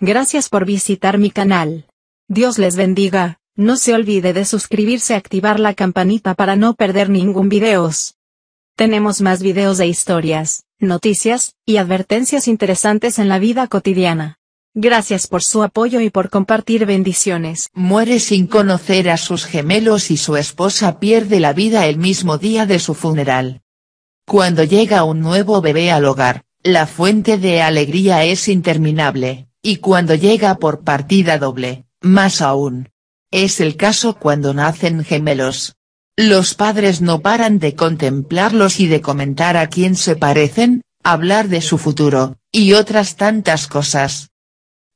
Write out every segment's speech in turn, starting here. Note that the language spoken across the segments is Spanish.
Gracias por visitar mi canal. Dios les bendiga, no se olvide de suscribirse y activar la campanita para no perder ningún videos. Tenemos más videos de historias, noticias, y advertencias interesantes en la vida cotidiana. Gracias por su apoyo y por compartir bendiciones. Muere sin conocer a sus gemelos y su esposa pierde la vida el mismo día de su funeral. Cuando llega un nuevo bebé al hogar, la fuente de alegría es interminable y cuando llega por partida doble, más aún. Es el caso cuando nacen gemelos. Los padres no paran de contemplarlos y de comentar a quién se parecen, hablar de su futuro, y otras tantas cosas.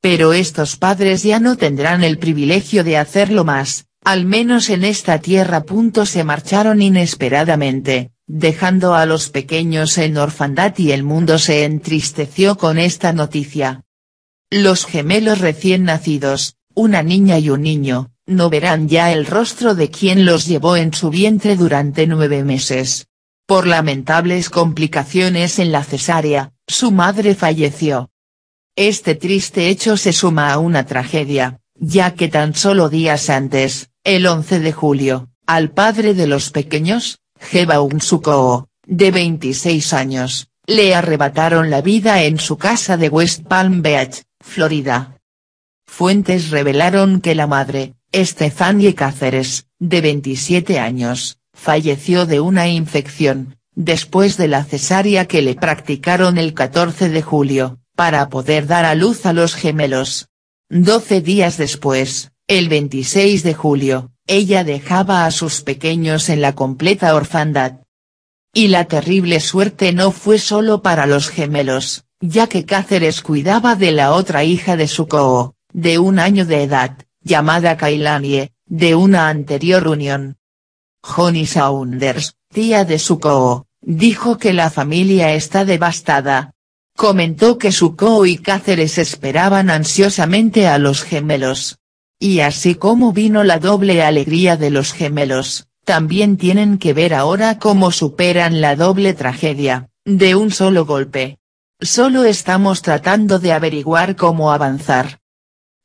Pero estos padres ya no tendrán el privilegio de hacerlo más, al menos en esta tierra. Se marcharon inesperadamente, dejando a los pequeños en orfandad y el mundo se entristeció con esta noticia. Los gemelos recién nacidos, una niña y un niño, no verán ya el rostro de quien los llevó en su vientre durante nueve meses. Por lamentables complicaciones en la cesárea, su madre falleció. Este triste hecho se suma a una tragedia, ya que tan solo días antes, el 11 de julio, al padre de los pequeños, Jeba Unsukoo, de 26 años, le arrebataron la vida en su casa de West Palm Beach, Florida. Fuentes revelaron que la madre, Estefanie Cáceres, de 27 años, falleció de una infección, después de la cesárea que le practicaron el 14 de julio, para poder dar a luz a los gemelos. Doce días después, el 26 de julio, ella dejaba a sus pequeños en la completa orfandad. Y la terrible suerte no fue solo para los gemelos, ya que Cáceres cuidaba de la otra hija de coo, de un año de edad, llamada Kailanie, de una anterior unión. Johnny Saunders, tía de coo, dijo que la familia está devastada. Comentó que coo y Cáceres esperaban ansiosamente a los gemelos. Y así como vino la doble alegría de los gemelos, también tienen que ver ahora cómo superan la doble tragedia, de un solo golpe. Solo estamos tratando de averiguar cómo avanzar.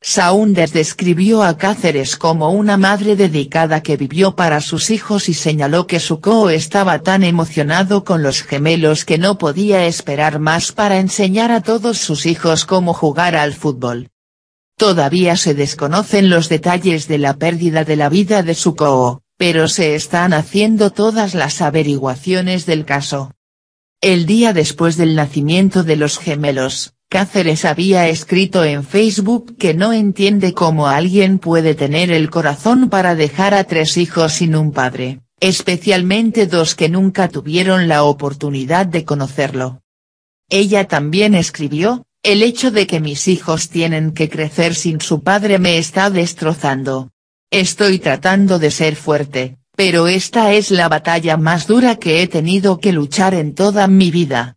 Saunders describió a Cáceres como una madre dedicada que vivió para sus hijos y señaló que su coo estaba tan emocionado con los gemelos que no podía esperar más para enseñar a todos sus hijos cómo jugar al fútbol. Todavía se desconocen los detalles de la pérdida de la vida de su coo, pero se están haciendo todas las averiguaciones del caso. El día después del nacimiento de los gemelos, Cáceres había escrito en Facebook que no entiende cómo alguien puede tener el corazón para dejar a tres hijos sin un padre, especialmente dos que nunca tuvieron la oportunidad de conocerlo. Ella también escribió, el hecho de que mis hijos tienen que crecer sin su padre me está destrozando. Estoy tratando de ser fuerte, pero esta es la batalla más dura que he tenido que luchar en toda mi vida.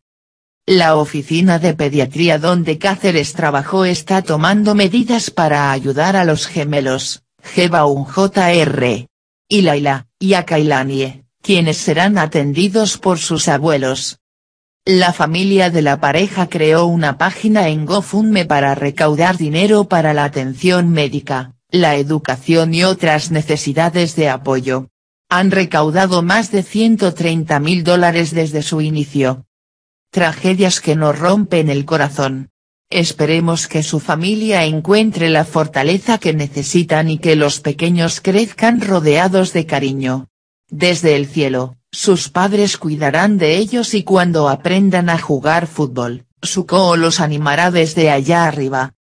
La oficina de pediatría donde Cáceres trabajó está tomando medidas para ayudar a los gemelos, Jebaun Jr. y Laila, y a Kailanie, quienes serán atendidos por sus abuelos. La familia de la pareja creó una página en GoFundMe para recaudar dinero para la atención médica, la educación y otras necesidades de apoyo han recaudado más de 130 mil dólares desde su inicio. Tragedias que nos rompen el corazón. Esperemos que su familia encuentre la fortaleza que necesitan y que los pequeños crezcan rodeados de cariño. Desde el cielo, sus padres cuidarán de ellos y cuando aprendan a jugar fútbol, su Suko los animará desde allá arriba.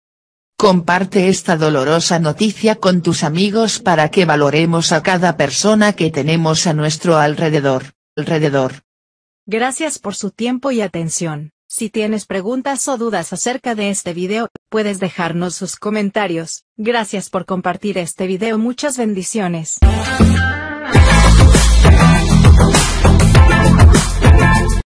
Comparte esta dolorosa noticia con tus amigos para que valoremos a cada persona que tenemos a nuestro alrededor. alrededor. Gracias por su tiempo y atención. Si tienes preguntas o dudas acerca de este video, puedes dejarnos sus comentarios. Gracias por compartir este video. Muchas bendiciones.